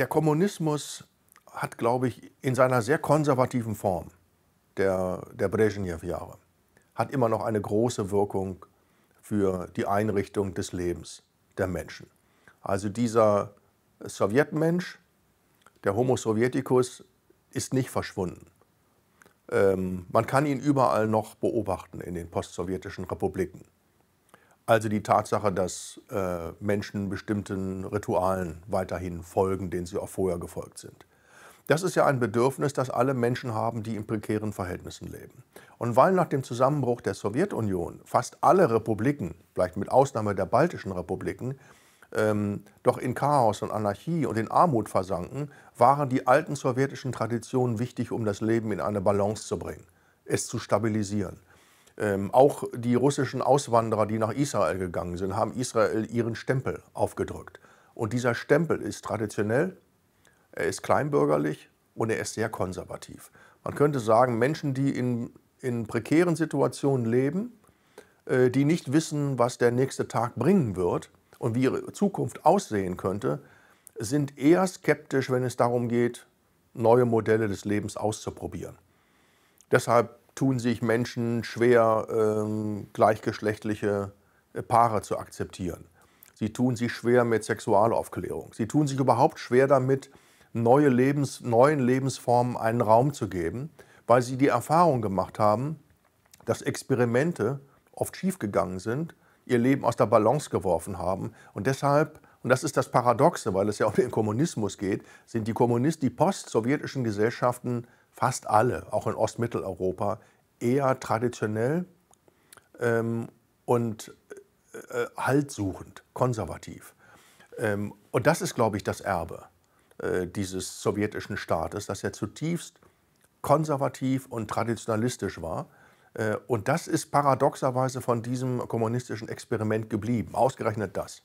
Der Kommunismus hat, glaube ich, in seiner sehr konservativen Form der, der Brezhnev-Jahre, hat immer noch eine große Wirkung für die Einrichtung des Lebens der Menschen. Also dieser Sowjetmensch, der Homo sovieticus, ist nicht verschwunden. Ähm, man kann ihn überall noch beobachten in den postsowjetischen Republiken. Also die Tatsache, dass äh, Menschen bestimmten Ritualen weiterhin folgen, denen sie auch vorher gefolgt sind. Das ist ja ein Bedürfnis, das alle Menschen haben, die in prekären Verhältnissen leben. Und weil nach dem Zusammenbruch der Sowjetunion fast alle Republiken, vielleicht mit Ausnahme der baltischen Republiken, ähm, doch in Chaos und Anarchie und in Armut versanken, waren die alten sowjetischen Traditionen wichtig, um das Leben in eine Balance zu bringen, es zu stabilisieren. Ähm, auch die russischen Auswanderer, die nach Israel gegangen sind, haben Israel ihren Stempel aufgedrückt. Und dieser Stempel ist traditionell, er ist kleinbürgerlich und er ist sehr konservativ. Man könnte sagen, Menschen, die in, in prekären Situationen leben, äh, die nicht wissen, was der nächste Tag bringen wird und wie ihre Zukunft aussehen könnte, sind eher skeptisch, wenn es darum geht, neue Modelle des Lebens auszuprobieren. Deshalb tun sich Menschen schwer, ähm, gleichgeschlechtliche äh, Paare zu akzeptieren. Sie tun sich schwer mit Sexualaufklärung. Sie tun sich überhaupt schwer damit, neue Lebens, neuen Lebensformen einen Raum zu geben, weil sie die Erfahrung gemacht haben, dass Experimente oft schiefgegangen sind, ihr Leben aus der Balance geworfen haben. Und deshalb, und das ist das Paradoxe, weil es ja um den Kommunismus geht, sind die Kommunisten, die post-sowjetischen Gesellschaften fast alle, auch in Ostmitteleuropa, eher traditionell ähm, und äh, äh, haltsuchend, konservativ. Ähm, und das ist, glaube ich, das Erbe äh, dieses sowjetischen Staates, dass er zutiefst konservativ und traditionalistisch war. Äh, und das ist paradoxerweise von diesem kommunistischen Experiment geblieben. Ausgerechnet das.